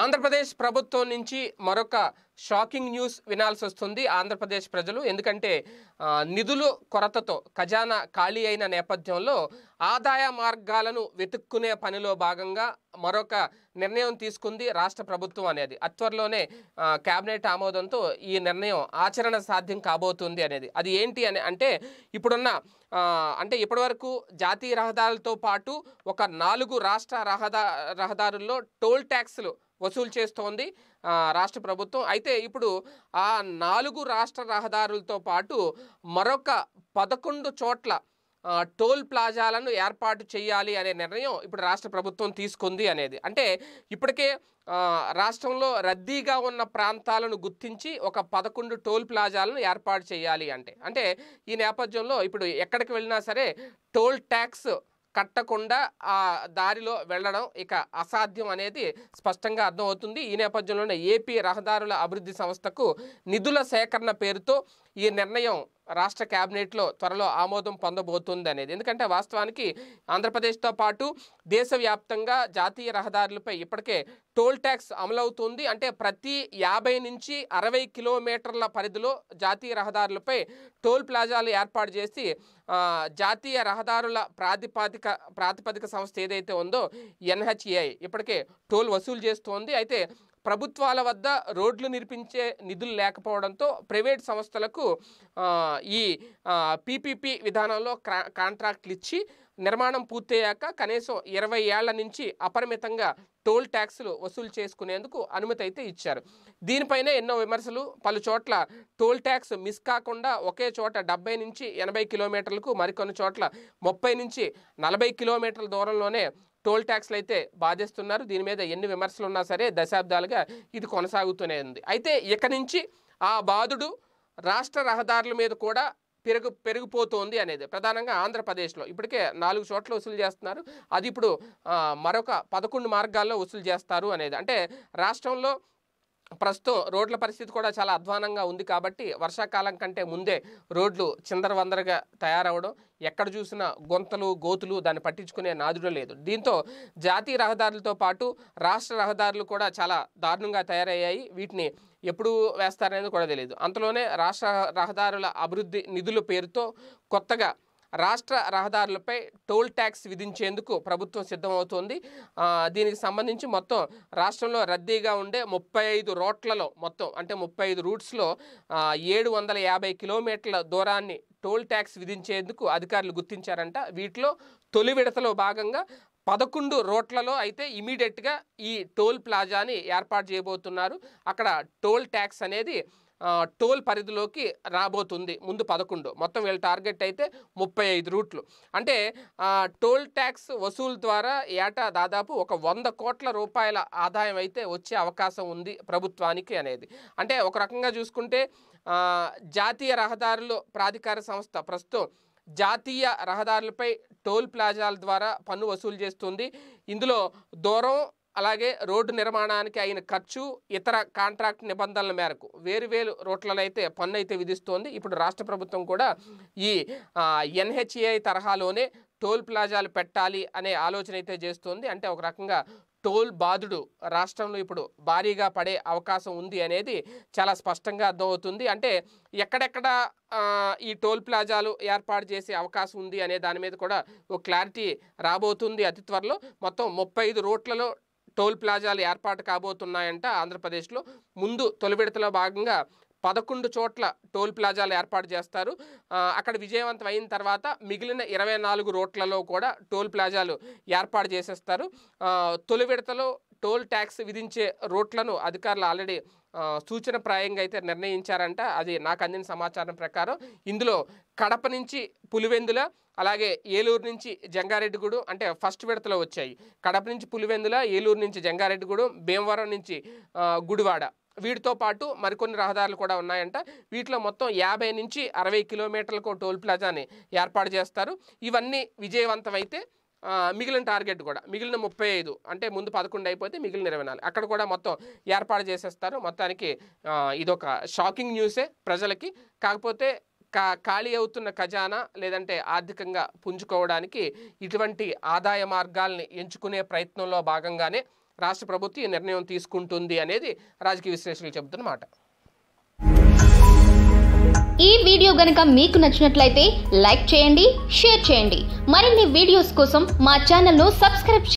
ఆంధ్రప్రదేశ్ ప్రభుత్వం నుంచి మరొక షాకింగ్ న్యూస్ వినాల్సి వస్తుంది ఆంధ్రప్రదేశ్ ప్రజలు ఎందుకంటే నిధులు కొరతతో ఖజానా ఖాళీ అయిన నేపథ్యంలో ఆదాయ మార్గాలను వెతుక్కునే పనిలో భాగంగా మరొక నిర్ణయం తీసుకుంది రాష్ట్ర ప్రభుత్వం అనేది అత్వరలోనే కేబినెట్ ఆమోదంతో ఈ నిర్ణయం ఆచరణ సాధ్యం కాబోతుంది అనేది అది ఏంటి అని అంటే ఇప్పుడున్న అంటే ఇప్పటివరకు జాతీయ రహదారులతో పాటు ఒక నాలుగు రాష్ట్ర రహదా రహదారుల్లో టోల్ ట్యాక్స్లు వసూలు చేస్తోంది రాష్ట్ర ప్రభుత్వం అయితే ఇప్పుడు ఆ నాలుగు రాష్ట్ర రహదారులతో పాటు మరొక పదకొండు చోట్ల టోల్ ప్లాజాలను ఏర్పాటు చేయాలి అనే నిర్ణయం ఇప్పుడు రాష్ట్ర ప్రభుత్వం తీసుకుంది అనేది అంటే ఇప్పటికే రాష్ట్రంలో రద్దీగా ఉన్న ప్రాంతాలను గుర్తించి ఒక పదకొండు టోల్ ప్లాజాలను ఏర్పాటు చేయాలి అంటే అంటే ఈ నేపథ్యంలో ఇప్పుడు ఎక్కడికి వెళ్ళినా సరే టోల్ ట్యాక్స్ కట్టకుండా ఆ దారిలో వెళ్ళడం ఇక అసాధ్యం అనేది స్పష్టంగా అర్థమవుతుంది ఈ నేపథ్యంలోనే ఏపీ రహదారుల అభివృద్ధి సంస్థకు నిధుల సేకరణ పేరుతో ఈ నిర్ణయం రాష్ట్ర క్యాబినెట్లో త్వరలో ఆమోదం పొందబోతుంది అనేది ఎందుకంటే వాస్తవానికి ఆంధ్రప్రదేశ్తో పాటు దేశవ్యాప్తంగా జాతీయ రహదారులపై ఇప్పటికే టోల్ ట్యాక్స్ అమలవుతుంది అంటే ప్రతి యాభై నుంచి అరవై కిలోమీటర్ల పరిధిలో జాతీయ రహదారులపై టోల్ ప్లాజాలు ఏర్పాటు చేసి జాతీయ రహదారుల ప్రాతిపాదిక ప్రాతిపదిక సంస్థ ఏదైతే ఉందో ఎన్హెచ్ఏఐ ఇప్పటికే టోల్ వసూలు చేస్తోంది అయితే ప్రభుత్వాల వద్ద రోడ్లు నిర్మించే నిధులు లేకపోవడంతో ప్రైవేట్ సంస్థలకు ఈ పీపీపీ విధానంలో కాంట్రాక్ట్లు ఇచ్చి నిర్మాణం పూర్తయ్యాక కనీసం ఇరవై ఏళ్ల నుంచి అపరిమితంగా టోల్ ట్యాక్స్లు వసూలు చేసుకునేందుకు అనుమతి అయితే ఇచ్చారు దీనిపైన ఎన్నో విమర్శలు పలు చోట్ల టోల్ ట్యాక్స్ మిస్ కాకుండా ఒకే చోట డెబ్బై నుంచి ఎనభై కిలోమీటర్లకు మరికొన్ని చోట్ల ముప్పై నుంచి నలభై కిలోమీటర్ల దూరంలోనే టోల్ ట్యాక్స్లు అయితే బాధిస్తున్నారు దీని మీద ఎన్ని విమర్శలు ఉన్నా సరే దశాబ్దాలుగా ఇది కొనసాగుతూనే ఉంది అయితే ఇక నుంచి ఆ బాధుడు రాష్ట్ర రహదారుల మీద కూడా పెరుగు పెరిగిపోతోంది అనేది ప్రధానంగా ఆంధ్రప్రదేశ్లో ఇప్పటికే నాలుగు చోట్ల వసూలు చేస్తున్నారు అది ఇప్పుడు మరొక పదకొండు మార్గాల్లో వసూలు చేస్తారు అనేది అంటే రాష్ట్రంలో ప్రస్తుతం రోడ్ల పరిస్థితి కూడా చాలా అధ్వానంగా ఉంది కాబట్టి వర్షాకాలం కంటే ముందే రోడ్లు చిందరవందరగా తయారవడం ఎక్కడ చూసినా గొంతలు గోతులు దాన్ని పట్టించుకునే నాదుడు లేదు దీంతో జాతీయ రహదారులతో పాటు రాష్ట్ర రహదారులు కూడా చాలా దారుణంగా తయారయ్యాయి వీటిని ఎప్పుడు వేస్తారనేది కూడా తెలియదు అంతలోనే రాష్ట్ర రహదారుల అభివృద్ధి నిధుల పేరుతో కొత్తగా రాష్ట్ర రహదారులపై టోల్ ట్యాక్స్ విధించేందుకు ప్రభుత్వం సిద్ధమవుతోంది దీనికి సంబంధించి మొత్తం రాష్ట్రంలో రద్దీగా ఉండే ముప్పై ఐదు రోట్లలో మొత్తం అంటే ముప్పై ఐదు రూట్స్లో ఏడు వందల యాభై కిలోమీటర్ల దూరాన్ని టోల్ ట్యాక్స్ విధించేందుకు అధికారులు గుర్తించారంట వీటిలో తొలి విడతలో భాగంగా పదకొండు రోట్లలో అయితే ఇమీడియట్గా ఈ టోల్ ప్లాజాని ఏర్పాటు చేయబోతున్నారు అక్కడ టోల్ ట్యాక్స్ అనేది టోల్ పరిధిలోకి రాబోతుంది ముందు పదకొండు మొత్తం వీళ్ళ టార్గెట్ అయితే ముప్పై ఐదు రూట్లు అంటే టోల్ ట్యాక్స్ వసూలు ద్వారా ఏటా దాదాపు ఒక వంద కోట్ల రూపాయల ఆదాయం అయితే వచ్చే అవకాశం ఉంది ప్రభుత్వానికి అనేది అంటే ఒక రకంగా చూసుకుంటే జాతీయ రహదారులు ప్రాధికార సంస్థ ప్రస్తుతం జాతీయ రహదారులపై టోల్ ప్లాజాల ద్వారా పన్ను వసూలు చేస్తుంది ఇందులో దూరం అలాగే రోడ్డు నిర్మాణానికి అయిన ఖర్చు ఇతర కాంట్రాక్ట్ నిబంధనల మేరకు వేరువేరు రోడ్లలో అయితే పన్ను అయితే విధిస్తోంది ఇప్పుడు రాష్ట్ర ప్రభుత్వం కూడా ఈ ఎన్హెచ్ఏఐ తరహాలోనే టోల్ ప్లాజాలు పెట్టాలి అనే ఆలోచన అయితే చేస్తోంది అంటే ఒక రకంగా టోల్ బాధుడు రాష్ట్రంలో ఇప్పుడు భారీగా పడే అవకాశం ఉంది అనేది చాలా స్పష్టంగా అర్థమవుతుంది అంటే ఎక్కడెక్కడ ఈ టోల్ ప్లాజాలు ఏర్పాటు చేసే అవకాశం ఉంది అనే దాని మీద కూడా ఒక క్లారిటీ రాబోతుంది అతి త్వరలో మొత్తం ముప్పై ఐదు రోట్లలో టోల్ ప్లాజాలు ఏర్పాటు కాబోతున్నాయంట ఆంధ్రప్రదేశ్లో ముందు తొలి విడతలో భాగంగా పదకొండు చోట్ల టోల్ ప్లాజాలు ఏర్పాటు చేస్తారు అక్కడ విజయవంతం అయిన తర్వాత మిగిలిన ఇరవై నాలుగు రోడ్లలో కూడా టోల్ ప్లాజాలు ఏర్పాటు చేసేస్తారు తొలి విడతలో టోల్ ట్యాక్స్ విధించే రోడ్లను అధికారులు ఆల్రెడీ సూచన ప్రాయంగా అయితే నిర్ణయించారంట అది నాకు అందిన సమాచారం ప్రకారం ఇందులో కడప నుంచి పులివెందుల అలాగే ఏలూరు నుంచి జంగారెడ్డిగూడు అంటే ఫస్ట్ విడతలో వచ్చాయి కడప నుంచి పులివెందుల ఏలూరు నుంచి జంగారెడ్డిగూడు భీమవరం నుంచి గుడివాడ వీటితో పాటు మరికొన్ని రహదారులు కూడా ఉన్నాయంట వీటిలో మొత్తం యాభై నుంచి అరవై కిలోమీటర్లకు టోల్ ప్లాజాని ఏర్పాటు చేస్తారు ఇవన్నీ విజయవంతమైతే మిగిలిన టార్గెట్ కూడా మిగిలిన ముప్పై ఐదు అంటే ముందు పదకొండు అయిపోతే మిగిలిన ఇరవై నాలుగు అక్కడ కూడా మొత్తం ఏర్పాటు చేసేస్తారు మొత్తానికి ఇదొక షాకింగ్ న్యూసే ప్రజలకి కాకపోతే కా ఖాళీ అవుతున్న ఖజానా లేదంటే ఆర్థికంగా పుంజుకోవడానికి ఇటువంటి ఆదాయ మార్గాల్ని ఎంచుకునే ప్రయత్నంలో భాగంగానే రాష్ట్ర ప్రభుత్వం ఈ నిర్ణయం తీసుకుంటుంది అనేది రాజకీయ విశ్లేషకులు చెబుతున్నమాట ఈ వీడియో గనక మీకు నచ్చినట్లయితే లైక్ చేయండి షేర్ చేయండి మరిన్ని వీడియోస్ కోసం మా ను సబ్స్క్రైబ్